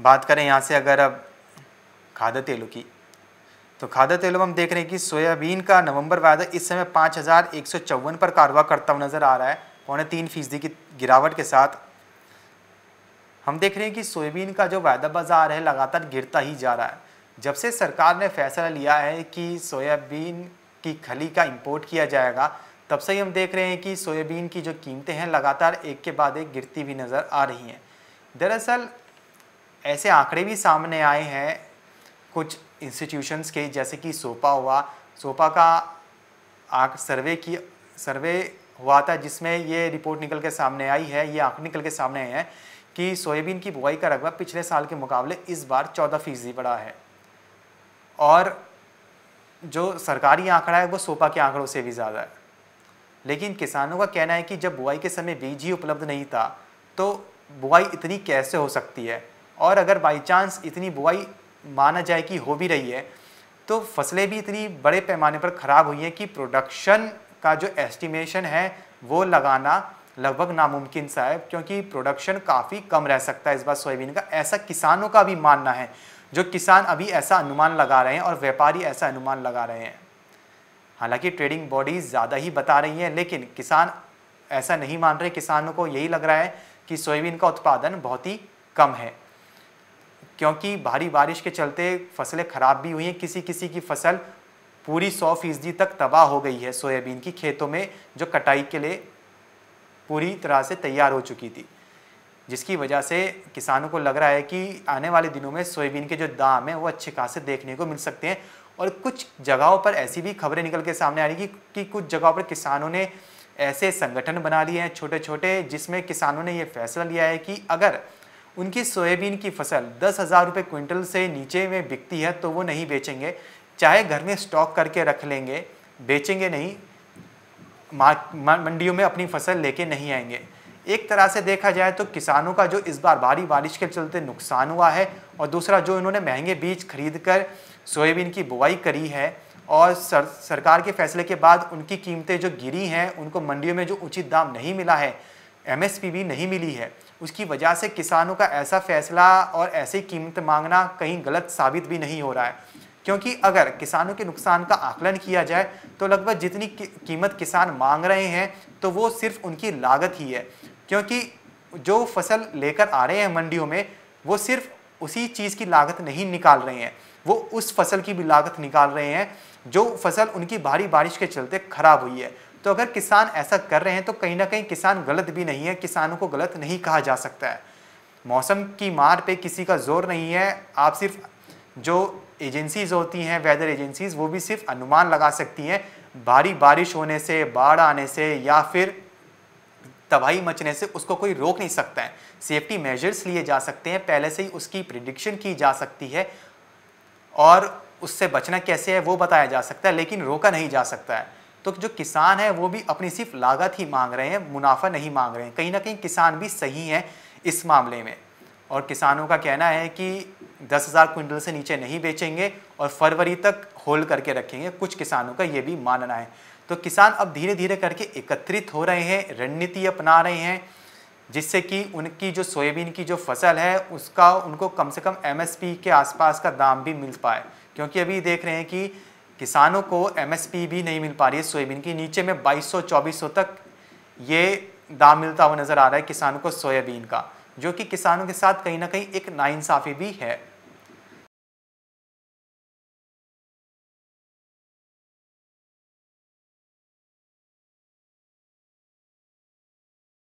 बात करें यहाँ से अगर अब खाद्य तेलों की तो खाद्य तेलों में हम देख रहे हैं कि सोयाबीन का नवंबर वायदा इस समय पाँच हज़ार एक सौ चौवन पर कारवा करता हुआ नज़र आ रहा है पौने तीन फीसदी की गिरावट के साथ हम देख रहे हैं कि सोयाबीन का जो वायदा बाज़ार है लगातार गिरता ही जा रहा है जब से सरकार ने फैसला लिया है कि सोयाबीन की खली का इम्पोर्ट किया जाएगा तब से ही हम देख रहे हैं कि सोयाबीन की जो कीमतें हैं लगातार एक के बाद एक गिरती भी नज़र आ रही हैं दरअसल ऐसे आंकड़े भी सामने आए हैं कुछ इंस्टीट्यूशंस के जैसे कि सोपा हुआ सोपा का आक सर्वे की सर्वे हुआ था जिसमें ये रिपोर्ट निकल के सामने आई है ये आंकड़े निकल के सामने आए हैं कि सोयाबीन की बुआई का रकबा पिछले साल के मुकाबले इस बार चौदह फीसदी बढ़ा है और जो सरकारी आंकड़ा है वो सोपा के आंकड़ों से भी ज़्यादा है लेकिन किसानों का कहना है कि जब बुआई के समय बीज ही उपलब्ध नहीं था तो बुआई इतनी कैसे हो सकती है और अगर बाई चांस इतनी बुआई माना जाए कि हो भी रही है तो फसलें भी इतनी बड़े पैमाने पर ख़राब हुई हैं कि प्रोडक्शन का जो एस्टिमेशन है वो लगाना लगभग नामुमकिन सा है क्योंकि प्रोडक्शन काफ़ी कम रह सकता है इस बार सोयाबीन का ऐसा किसानों का भी मानना है जो किसान अभी ऐसा अनुमान लगा रहे हैं और व्यापारी ऐसा अनुमान लगा रहे हैं हालांकि ट्रेडिंग बॉडीज़ ज़्यादा ही बता रही हैं लेकिन किसान ऐसा नहीं मान रहे किसानों को यही लग रहा है कि सोयाबीन का उत्पादन बहुत ही कम है क्योंकि भारी बारिश के चलते फसलें ख़राब भी हुई हैं किसी किसी की फसल पूरी सौ फीसदी तक तबाह हो गई है सोयाबीन की खेतों में जो कटाई के लिए पूरी तरह से तैयार हो चुकी थी जिसकी वजह से किसानों को लग रहा है कि आने वाले दिनों में सोयाबीन के जो दाम हैं वो अच्छे खासे देखने को मिल सकते हैं और कुछ जगहों पर ऐसी भी खबरें निकल के सामने आ रही कि, कि कुछ जगहों पर किसानों ने ऐसे संगठन बना लिए हैं छोटे छोटे जिसमें किसानों ने ये फैसला लिया है कि अगर उनकी सोयाबीन की फसल दस हज़ार रुपये क्विंटल से नीचे में बिकती है तो वो नहीं बेचेंगे चाहे घर में स्टॉक करके रख लेंगे बेचेंगे नहीं मंडियों में अपनी फसल लेके नहीं आएंगे एक तरह से देखा जाए तो किसानों का जो इस बार भारी बारिश के चलते नुकसान हुआ है और दूसरा जो इन्होंने महंगे बीज खरीद कर सोयाबीन की बुआई करी है और सर, सरकार के फैसले के बाद उनकी कीमतें जो गिरी हैं उनको मंडियों में जो उचित दाम नहीं मिला है एमएसपी भी नहीं मिली है उसकी वजह से किसानों का ऐसा फैसला और ऐसी कीमत मांगना कहीं गलत साबित भी नहीं हो रहा है क्योंकि अगर किसानों के नुकसान का आकलन किया जाए तो लगभग जितनी कीमत किसान मांग रहे हैं तो वो सिर्फ उनकी लागत ही है क्योंकि जो फसल लेकर आ रहे हैं मंडियों में वो सिर्फ उसी चीज़ की लागत नहीं निकाल रहे हैं वो उस फसल की भी लागत निकाल रहे हैं जो फसल उनकी भारी बारिश के चलते ख़राब हुई है तो अगर किसान ऐसा कर रहे हैं तो कहीं ना कहीं किसान गलत भी नहीं है किसानों को गलत नहीं कहा जा सकता है मौसम की मार पे किसी का जोर नहीं है आप सिर्फ जो एजेंसीज होती हैं वेदर एजेंसीज वो भी सिर्फ अनुमान लगा सकती हैं भारी बारिश होने से बाढ़ आने से या फिर तबाही मचने से उसको कोई रोक नहीं सकता है सेफ्टी मेजर्स लिए जा सकते हैं पहले से ही उसकी प्रिडिक्शन की जा सकती है और उससे बचना कैसे है वो बताया जा सकता है लेकिन रोका नहीं जा सकता है तो जो किसान है वो भी अपनी सिर्फ लागत ही मांग रहे हैं मुनाफा नहीं मांग रहे हैं कहीं ना कहीं किसान भी सही हैं इस मामले में और किसानों का कहना है कि दस हज़ार क्विंटल से नीचे नहीं बेचेंगे और फरवरी तक होल्ड करके रखेंगे कुछ किसानों का ये भी मानना है तो किसान अब धीरे धीरे करके एकत्रित हो रहे हैं रणनीति अपना रहे हैं जिससे कि उनकी जो सोयाबीन की जो फसल है उसका उनको कम से कम एमएसपी के आसपास का दाम भी मिल पाए क्योंकि अभी देख रहे हैं कि किसानों को एमएसपी भी नहीं मिल पा रही है सोयाबीन की नीचे में 2200 2400 तक ये दाम मिलता हुआ नज़र आ रहा है किसानों को सोयाबीन का जो कि किसानों के साथ कहीं ना कहीं एक नाइंसाफ़ी भी है